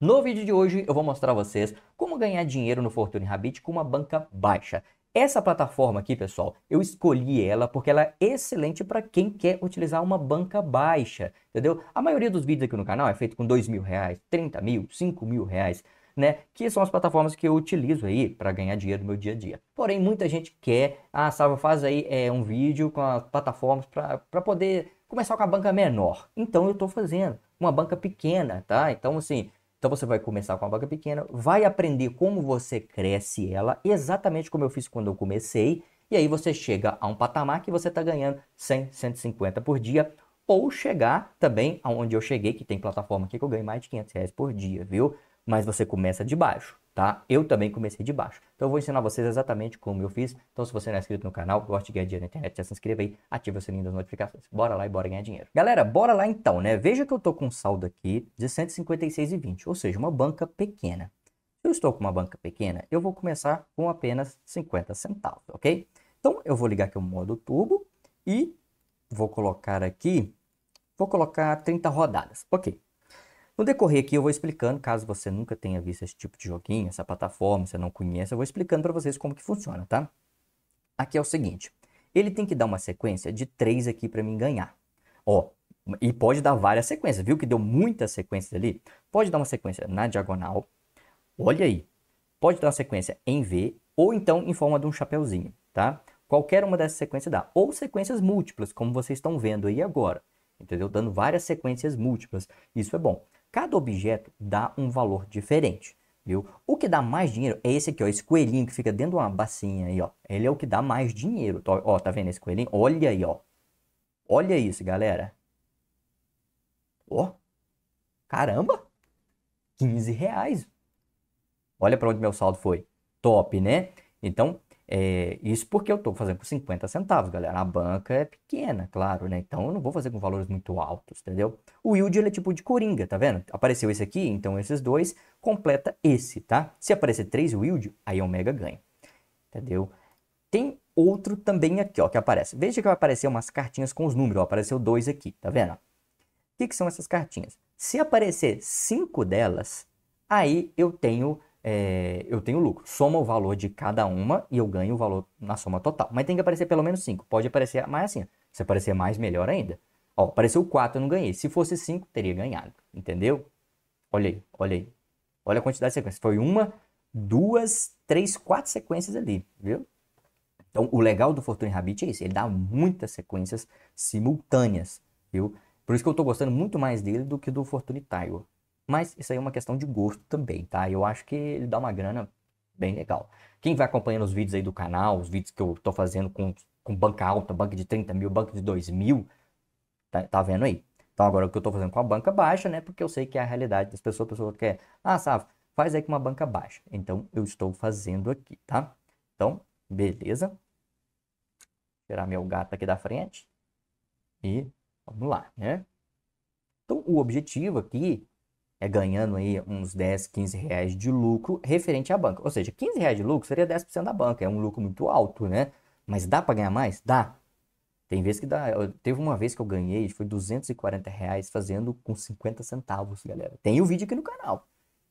No vídeo de hoje eu vou mostrar a vocês como ganhar dinheiro no Fortune Rabbit com uma banca baixa. Essa plataforma aqui, pessoal, eu escolhi ela porque ela é excelente para quem quer utilizar uma banca baixa, entendeu? A maioria dos vídeos aqui no canal é feito com dois mil reais, 30 mil, 5 mil reais, né? Que são as plataformas que eu utilizo aí para ganhar dinheiro no meu dia a dia. Porém, muita gente quer, ah, Salva, faz aí é, um vídeo com as plataformas para poder começar com a banca menor. Então eu estou fazendo uma banca pequena, tá? Então, assim, então você vai começar com uma boca pequena, vai aprender como você cresce ela, exatamente como eu fiz quando eu comecei, e aí você chega a um patamar que você está ganhando 100, 150 por dia, ou chegar também aonde eu cheguei, que tem plataforma aqui que eu ganho mais de 500 reais por dia, viu? Mas você começa de baixo tá? Eu também comecei de baixo. Então eu vou ensinar vocês exatamente como eu fiz. Então se você não é inscrito no canal, gosta de ganhar dinheiro na internet, já se inscreva aí, ativa o sininho das notificações. Bora lá e bora ganhar dinheiro. Galera, bora lá então, né? Veja que eu tô com um saldo aqui de 156,20, ou seja, uma banca pequena. Se eu estou com uma banca pequena, eu vou começar com apenas 50 centavos, ok? Então eu vou ligar aqui o modo turbo e vou colocar aqui, vou colocar 30 rodadas, ok? No decorrer aqui eu vou explicando, caso você nunca tenha visto esse tipo de joguinho, essa plataforma, você não conhece, eu vou explicando para vocês como que funciona, tá? Aqui é o seguinte, ele tem que dar uma sequência de três aqui para mim ganhar. Ó, e pode dar várias sequências, viu que deu muitas sequências ali? Pode dar uma sequência na diagonal, olha aí, pode dar uma sequência em V ou então em forma de um chapeuzinho, tá? Qualquer uma dessas sequências dá. Ou sequências múltiplas, como vocês estão vendo aí agora. Entendeu? Dando várias sequências múltiplas. Isso é bom. Cada objeto dá um valor diferente. Viu? O que dá mais dinheiro é esse aqui, ó, esse coelhinho que fica dentro de uma bacinha aí, ó. Ele é o que dá mais dinheiro. Tô, tá? ó, tá vendo esse coelhinho? Olha aí, ó. Olha isso, galera. Ó. Caramba. 15 reais. Olha para onde meu saldo foi. Top, né? Então, é, isso porque eu estou fazendo com 50 centavos, galera. A banca é pequena, claro, né? Então eu não vou fazer com valores muito altos, entendeu? O yield ele é tipo de coringa, tá vendo? Apareceu esse aqui, então esses dois completa esse, tá? Se aparecer três yield, aí mega ganha, entendeu? Tem outro também aqui, ó, que aparece. Veja que vai aparecer umas cartinhas com os números, ó, apareceu dois aqui, tá vendo? O que, que são essas cartinhas? Se aparecer cinco delas, aí eu tenho é, eu tenho lucro. Soma o valor de cada uma e eu ganho o valor na soma total. Mas tem que aparecer pelo menos 5. Pode aparecer mais assim. Se aparecer mais, melhor ainda. Ó, apareceu 4, eu não ganhei. Se fosse 5, teria ganhado. Entendeu? Olha aí, olha aí. Olha a quantidade de sequências. Foi uma, duas, três, quatro sequências ali, viu? Então, o legal do Fortune Rabbit é isso. Ele dá muitas sequências simultâneas, viu? Por isso que eu estou gostando muito mais dele do que do Fortune Tiger. Mas isso aí é uma questão de gosto também, tá? Eu acho que ele dá uma grana bem legal. Quem vai acompanhando os vídeos aí do canal, os vídeos que eu tô fazendo com, com banca alta, banca de 30 mil, banca de 2 mil, tá, tá vendo aí? Então agora o que eu tô fazendo com a banca baixa, né? Porque eu sei que é a realidade das pessoas, a pessoa quer, ah, sabe, faz aí com uma banca baixa. Então eu estou fazendo aqui, tá? Então, beleza. Vou tirar meu gato aqui da frente. E vamos lá, né? Então o objetivo aqui é, ganhando aí uns 10, 15 reais de lucro referente à banca. Ou seja, 15 reais de lucro seria 10% da banca, é um lucro muito alto, né? Mas dá para ganhar mais? Dá. Tem vezes que dá. Eu, teve uma vez que eu ganhei, foi 240 reais fazendo com 50 centavos, galera. Tem o vídeo aqui no canal.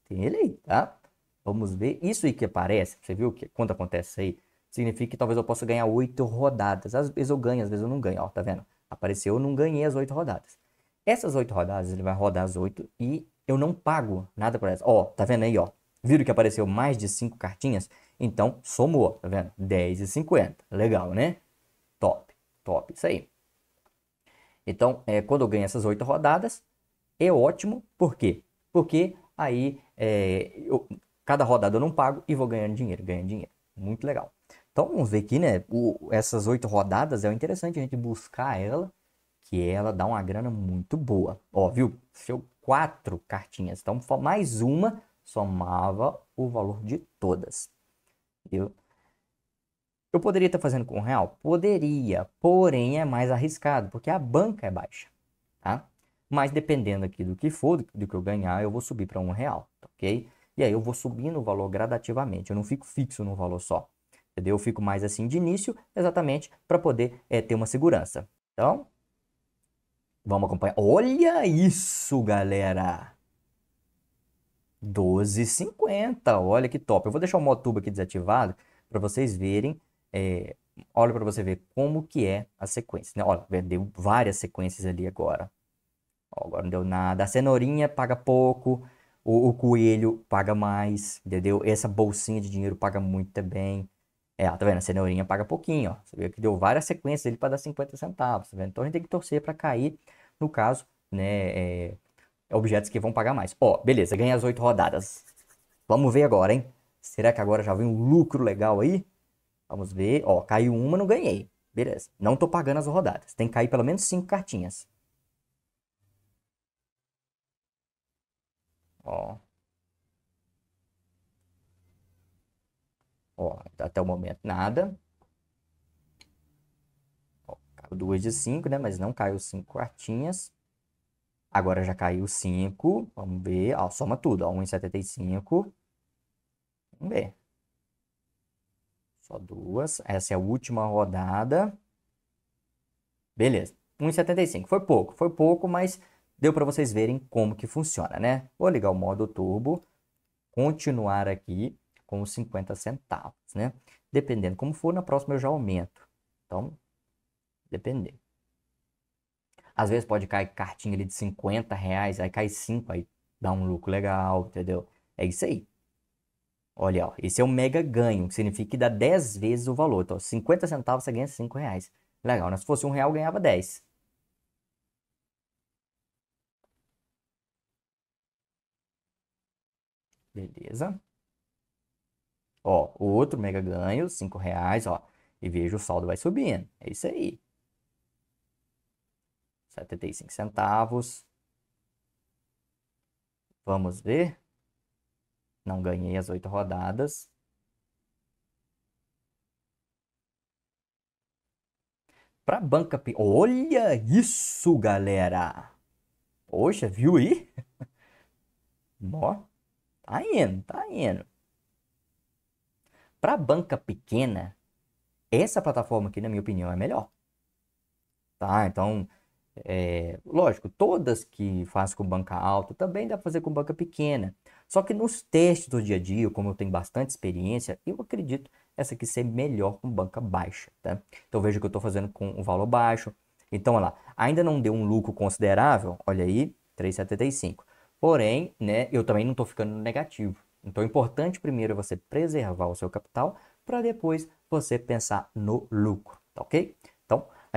Tem ele aí, tá? Vamos ver. Isso aí que aparece, você viu que quando acontece isso aí, significa que talvez eu possa ganhar 8 rodadas. Às vezes eu ganho, às vezes eu não ganho. Ó, tá vendo? Apareceu, eu não ganhei as 8 rodadas. Essas 8 rodadas, ele vai rodar as 8 e eu não pago nada por essa. Ó, tá vendo aí, ó? Viram que apareceu mais de cinco cartinhas? Então, somou, tá vendo? 10,50. Legal, né? Top, top, isso aí. Então, é, quando eu ganho essas oito rodadas, é ótimo. Por quê? Porque aí é, eu, cada rodada eu não pago e vou ganhando dinheiro, ganhando dinheiro. Muito legal. Então, vamos ver aqui, né? O, essas oito rodadas é interessante a gente buscar ela, que ela dá uma grana muito boa. Ó, viu? Se eu quatro cartinhas. Então, mais uma somava o valor de todas. Eu, eu poderia estar fazendo com real? Poderia, porém é mais arriscado, porque a banca é baixa, tá? Mas dependendo aqui do que for, do que eu ganhar, eu vou subir para um real, ok? E aí eu vou subindo o valor gradativamente, eu não fico fixo no valor só, entendeu? Eu fico mais assim de início, exatamente para poder é, ter uma segurança. Então, Vamos acompanhar. Olha isso, galera! 12,50. Olha que top. Eu vou deixar o motuba aqui desativado para vocês verem. É, olha para você ver como que é a sequência. Né? Olha, deu várias sequências ali agora. Ó, agora não deu nada. A cenourinha paga pouco. O, o, coelho paga mais, entendeu? Essa bolsinha de dinheiro paga muito também. É, tá vendo? A cenourinha paga pouquinho, ó. Você viu que deu várias sequências ali para dar 50 centavos, tá vendo? Então a gente tem que torcer para cair no caso, né, é, é, objetos que vão pagar mais. Ó, beleza, ganha as oito rodadas. Vamos ver agora, hein? Será que agora já vem um lucro legal aí? Vamos ver. Ó, caiu uma, não ganhei. Beleza. Não tô pagando as rodadas. Tem que cair pelo menos cinco cartinhas. Ó. Ó, até o momento nada duas de 5, né? Mas não caiu 5 quartinhas. Agora já caiu 5. Vamos ver. Ó, soma tudo. Ó, 1,75. Vamos ver. Só duas. Essa é a última rodada. Beleza. 1,75. Foi pouco. Foi pouco, mas deu para vocês verem como que funciona, né? Vou ligar o modo turbo. Continuar aqui com os 50 centavos, né? Dependendo como for, na próxima eu já aumento. Então, Depender. Às vezes pode cair cartinha ali de 50 reais, aí cai 5, aí dá um lucro legal, entendeu? É isso aí. Olha, ó, esse é um mega ganho, que significa que dá 10 vezes o valor. Então, 50 centavos você ganha 5 reais. Legal, né? Se fosse 1 real, ganhava 10. Beleza. Ó, o outro mega ganho, 5 reais, ó. E veja o saldo vai subindo. É isso aí. 75 centavos. Vamos ver. Não ganhei as oito rodadas. Para banca... Olha isso, galera! Poxa, viu aí? Ó, tá indo, tá indo. Para banca pequena, essa plataforma aqui, na minha opinião, é melhor. Tá? Então, é, lógico, todas que faz com banca alta também dá para fazer com banca pequena. Só que nos testes do dia a dia, como eu tenho bastante experiência, eu acredito essa aqui ser melhor com banca baixa. Tá? Então veja que eu estou fazendo com o valor baixo. Então, olha lá, ainda não deu um lucro considerável, olha aí, 3,75. Porém, né, eu também não estou ficando negativo. Então, é importante primeiro você preservar o seu capital para depois você pensar no lucro, tá ok?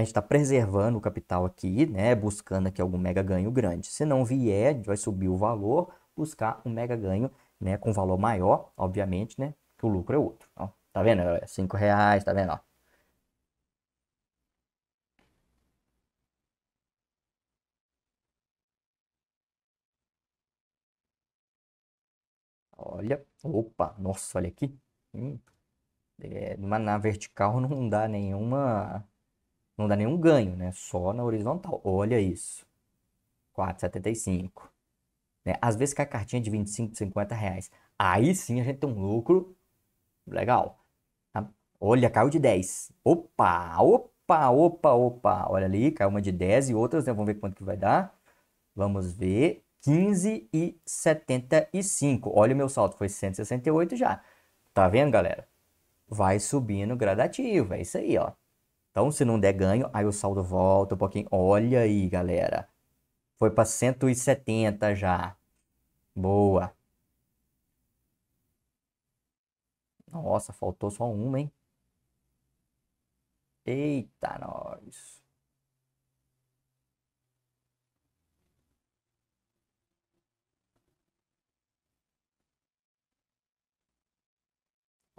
a gente está preservando o capital aqui, né? Buscando aqui algum mega ganho grande. Se não vier, a gente vai subir o valor, buscar um mega ganho, né? Com valor maior, obviamente, né? Que o lucro é outro. Ó, tá vendo? É cinco reais, tá vendo? Ó. Olha, opa, nossa, olha aqui. Hum. É, na vertical não dá nenhuma não dá nenhum ganho, né? Só na horizontal. Olha isso. 4,75. Né? Às vezes cai cartinha de 25, 50 reais. Aí sim a gente tem um lucro legal. Tá? Olha, caiu de 10. Opa, opa, opa, opa. Olha ali, caiu uma de 10 e outras, né? Vamos ver quanto que vai dar. Vamos ver. 15 e 75. Olha o meu salto, foi 168 já. Tá vendo, galera? Vai subindo gradativo, é isso aí, ó. Então, se não der ganho, aí o saldo volta um pouquinho. Olha aí, galera. Foi para 170 já. Boa. Nossa, faltou só uma, hein? Eita, nós.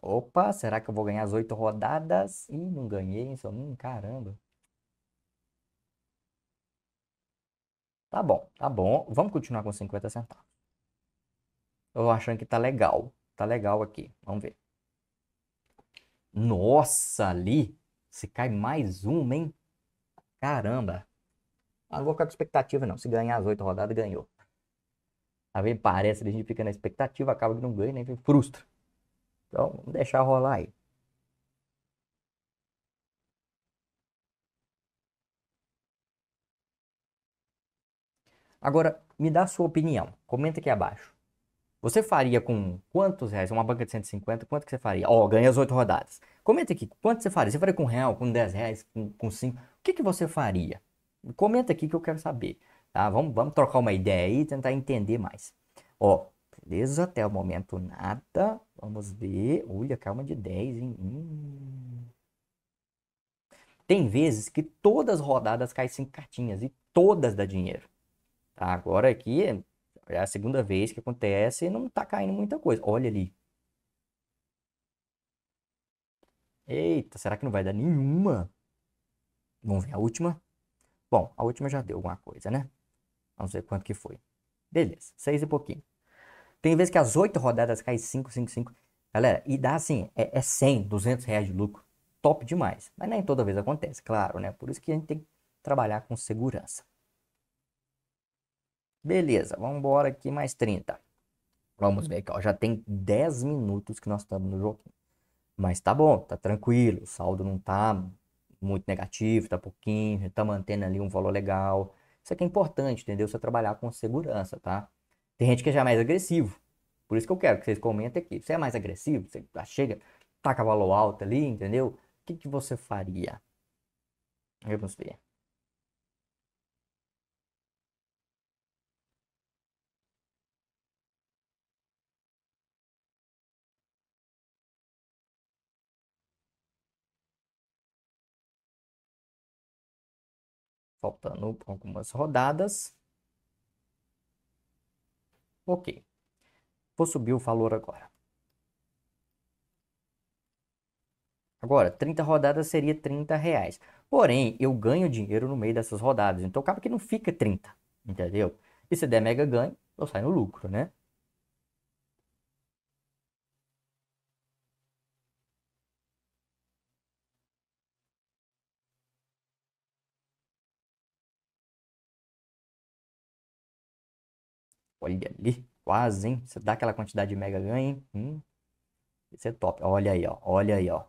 Opa, será que eu vou ganhar as oito rodadas? Ih, não ganhei, hein? Hum, caramba. Tá bom, tá bom. Vamos continuar com 50 centavos. Eu achando que tá legal. Tá legal aqui. Vamos ver. Nossa, ali. Se cai mais uma, hein? Caramba. Ah, não vou ficar com expectativa, não. Se ganhar as oito rodadas, ganhou. Às tá vezes parece, a gente fica na expectativa, acaba que não ganha, nem né? frustra. Então, vamos deixar rolar aí. Agora, me dá a sua opinião. Comenta aqui abaixo. Você faria com quantos reais? Uma banca de 150, quanto que você faria? Ó, oh, ganha as oito rodadas. Comenta aqui, quanto você faria? Você faria com real, com 10 reais, com, cinco 5? O que, que você faria? Comenta aqui que eu quero saber. Tá? Vamos, vamos trocar uma ideia aí e tentar entender mais. Ó, Beleza, até o momento nada. Vamos ver. Olha, calma de 10, hein? Hum. Tem vezes que todas as rodadas caem 5 cartinhas e todas dá dinheiro. Tá, agora aqui é a segunda vez que acontece e não tá caindo muita coisa. Olha ali. Eita, será que não vai dar nenhuma? Vamos ver a última. Bom, a última já deu alguma coisa, né? Vamos ver quanto que foi. Beleza, seis e pouquinho. Tem vezes que as oito rodadas cai 5, 5, 5. Galera, e dá assim, é, é 100, 200 reais de lucro. Top demais. Mas nem toda vez acontece, claro, né? Por isso que a gente tem que trabalhar com segurança. Beleza, vamos embora aqui mais 30. Vamos ver aqui, ó. Já tem 10 minutos que nós estamos no jogo Mas tá bom, tá tranquilo. O saldo não tá muito negativo, tá pouquinho, tá mantendo ali um valor legal. Isso aqui é importante, entendeu? Você trabalhar com segurança, tá? Tem gente que é já é mais agressivo. Por isso que eu quero que vocês comentem aqui. Você é mais agressivo? Você tá, chega, taca valor alto ali, entendeu? O que, que você faria? Vamos ver. Faltando algumas rodadas. Ok. Vou subir o valor agora. Agora, 30 rodadas seria 30 reais. Porém, eu ganho dinheiro no meio dessas rodadas. Então, acaba que não fica 30, entendeu? E se der mega ganho, eu saio no lucro, né? Olha ali, quase, hein? Você dá aquela quantidade de mega ganho, hein? Hum, isso é top. Olha aí, ó. Olha aí, ó.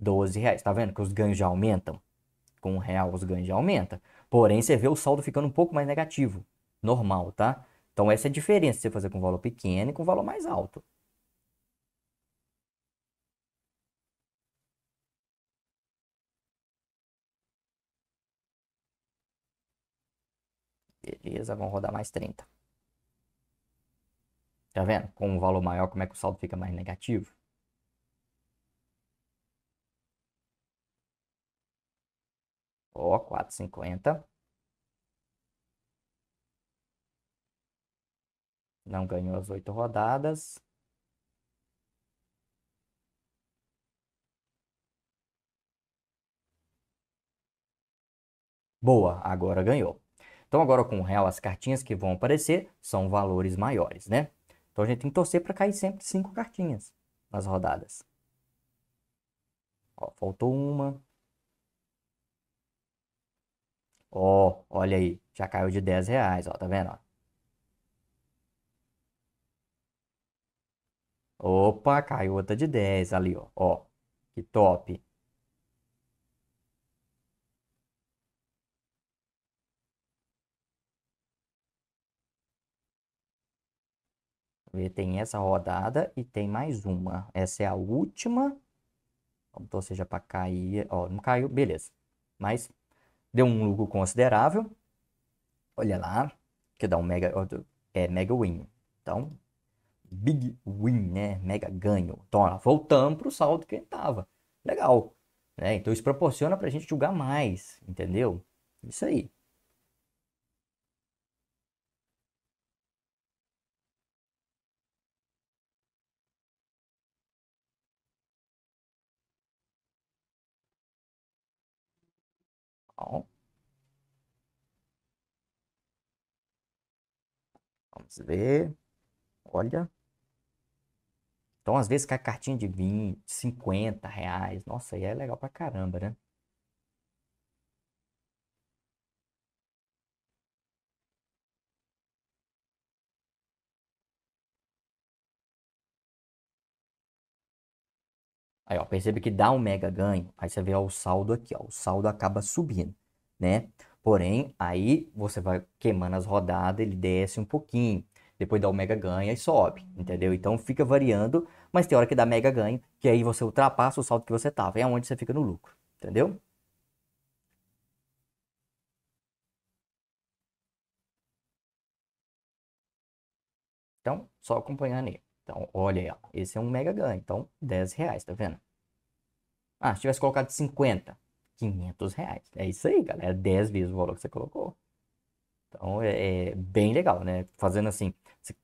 12 reais. Tá vendo que os ganhos já aumentam? Com um real os ganhos já aumentam. Porém, você vê o saldo ficando um pouco mais negativo. Normal, tá? Então essa é a diferença de você fazer com valor pequeno e com valor mais alto. Beleza, vamos rodar mais 30. Tá vendo? Com um valor maior, como é que o saldo fica mais negativo? Ó, 4,50. Não ganhou as oito rodadas. Boa, agora ganhou. Então agora com o real as cartinhas que vão aparecer são valores maiores, né? Então a gente tem que torcer para cair sempre cinco cartinhas nas rodadas. Ó, faltou uma. Ó, olha aí, já caiu de 10 reais, ó, tá vendo? Ó? Opa, caiu outra de 10 ali, ó. ó. Que top. ver, tem essa rodada e tem mais uma. Essa é a última. Então, seja para cair. Ó, não caiu, beleza. Mas deu um lucro considerável. Olha lá, que dá um mega. É mega win. Então, big win, né? Mega ganho. Então, ó, voltamos para o saldo que estava. Legal. Né? Então, isso proporciona para a gente julgar mais, entendeu? Isso aí. Vamos ver. Olha. Então, às vezes, com a cartinha de 20, 50 reais, nossa, aí é legal pra caramba, né? Aí, ó, percebe que dá um mega ganho. Aí você vê ó, o saldo aqui, ó. O saldo acaba subindo, né? Porém, aí você vai queimando as rodadas, ele desce um pouquinho. Depois dá o mega ganho e sobe, entendeu? Então fica variando, mas tem hora que dá mega ganho, que aí você ultrapassa o saldo que você estava. É onde você fica no lucro, entendeu? Então, só acompanhar nele. Então, olha aí, ó. Esse é um mega ganho. Então, 10 reais, tá vendo? Ah, se tivesse colocado 50, 500 reais. É isso aí, galera. 10 é vezes o valor que você colocou. Então é, é bem legal, né? Fazendo assim.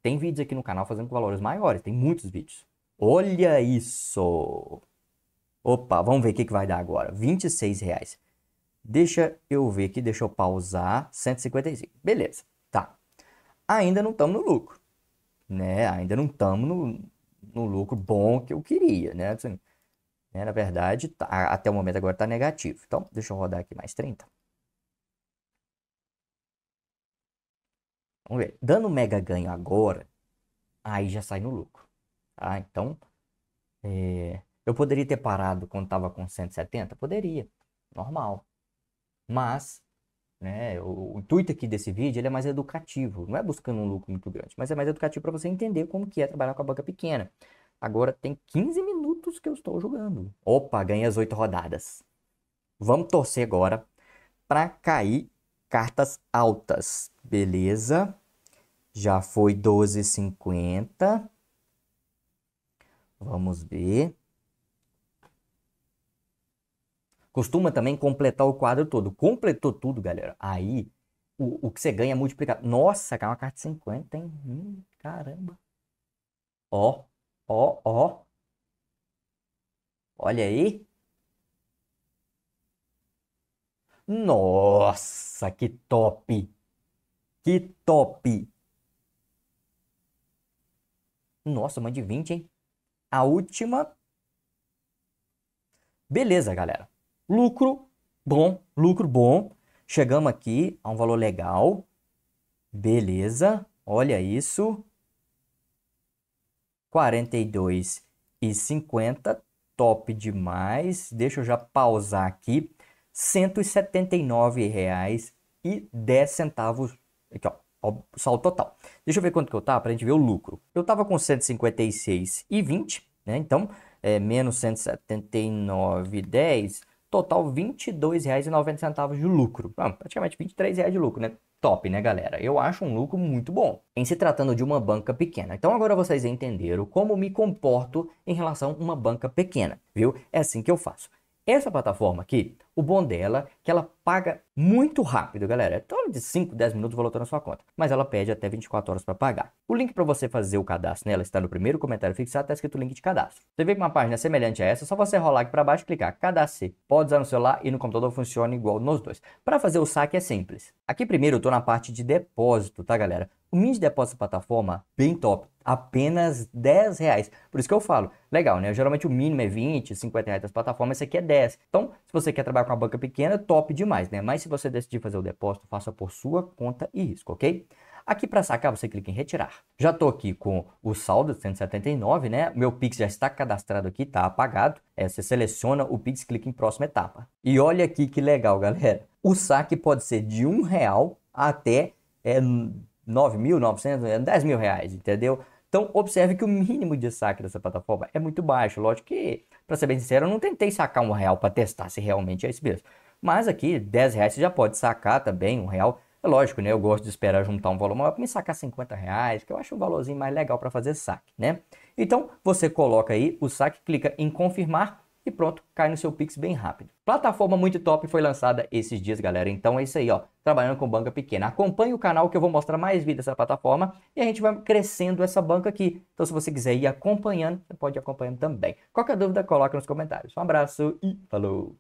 Tem vídeos aqui no canal fazendo com valores maiores. Tem muitos vídeos. Olha isso! Opa, vamos ver o que, que vai dar agora. 26 reais. Deixa eu ver aqui, deixa eu pausar. 155. Beleza, tá. Ainda não estamos no lucro. Né? Ainda não estamos no, no lucro bom que eu queria, né? Assim, né? Na verdade, tá, até o momento agora está negativo. Então, deixa eu rodar aqui mais 30. Vamos ver. Dando mega ganho agora, aí já sai no lucro. Tá? Então, é... eu poderia ter parado quando estava com 170? Poderia, normal. Mas, né, o, o intuito aqui desse vídeo é mais educativo. Não é buscando um lucro muito grande, mas é mais educativo para você entender como que é trabalhar com a banca pequena. Agora tem 15 minutos que eu estou jogando. Opa, ganhei as 8 rodadas. Vamos torcer agora para cair cartas altas. Beleza. Já foi 12,50. Vamos ver. Costuma também completar o quadro todo. Completou tudo, galera. Aí o, o que você ganha é multiplicado. Nossa, caiu uma carta de 50, hein? Hum, caramba. Ó, Ó, ó. Olha aí. Nossa, que top! Que top! Nossa, uma de 20, hein? A última. Beleza, galera. Lucro bom, lucro bom. Chegamos aqui a um valor legal. Beleza, olha isso. 42 e 50, top demais. Deixa eu já pausar aqui. R$ 179,10 aqui, ó, ao saldo total. Deixa eu ver quanto que eu tava para a gente ver o lucro. Eu tava com 156,20, né? Então, é, menos 179,10, total R$ 22,90 de lucro. Ah, praticamente R$ 23,00 de lucro, né? top, né, galera? Eu acho um lucro muito bom em se tratando de uma banca pequena. Então agora vocês entenderam como me comporto em relação a uma banca pequena, viu? É assim que eu faço. Essa plataforma aqui, o bom dela é que ela paga muito rápido, galera. É torno de 5, 10 minutos o valor na sua conta. Mas ela pede até 24 horas para pagar. O link para você fazer o cadastro nela está no primeiro comentário fixado, está escrito o link de cadastro. Você vê que uma página semelhante a essa, é só você rolar aqui para baixo e clicar cadastre. Pode usar no celular e no computador funciona igual nos dois. Para fazer o saque é simples. Aqui primeiro eu estou na parte de depósito, tá galera? O mini de depósito plataforma, bem top, apenas 10 reais. Por isso que eu falo, legal, né? Geralmente o mínimo é 20, 50 reais das plataformas, esse aqui é 10. Então, se você quer trabalhar com uma banca pequena, top demais, né? Mas se você decidir fazer o depósito, faça por sua conta e risco, ok? Aqui para sacar, você clica em retirar. Já estou aqui com o saldo de 179, né? Meu Pix já está cadastrado aqui, está apagado. É, você seleciona o Pix, clica em próxima etapa. E olha aqui que legal, galera. O saque pode ser de um real até é, 9 mil, 10 é mil reais, entendeu? Então, observe que o mínimo de saque dessa plataforma é muito baixo. Lógico que, para ser bem sincero, eu não tentei sacar um real para testar se realmente é isso mesmo. Mas aqui, 10 reais você já pode sacar também, um real. É lógico, né? Eu gosto de esperar juntar um valor maior para me sacar 50 reais, que eu acho um valorzinho mais legal para fazer saque, né? Então, você coloca aí o saque, clica em confirmar e pronto, cai no seu Pix bem rápido. Plataforma muito top foi lançada esses dias, galera. Então é isso aí, ó. Trabalhando com banca pequena. Acompanhe o canal que eu vou mostrar mais vídeos dessa plataforma e a gente vai crescendo essa banca aqui. Então se você quiser ir acompanhando, você pode ir acompanhando também. Qualquer dúvida, coloca nos comentários. Um abraço e falou!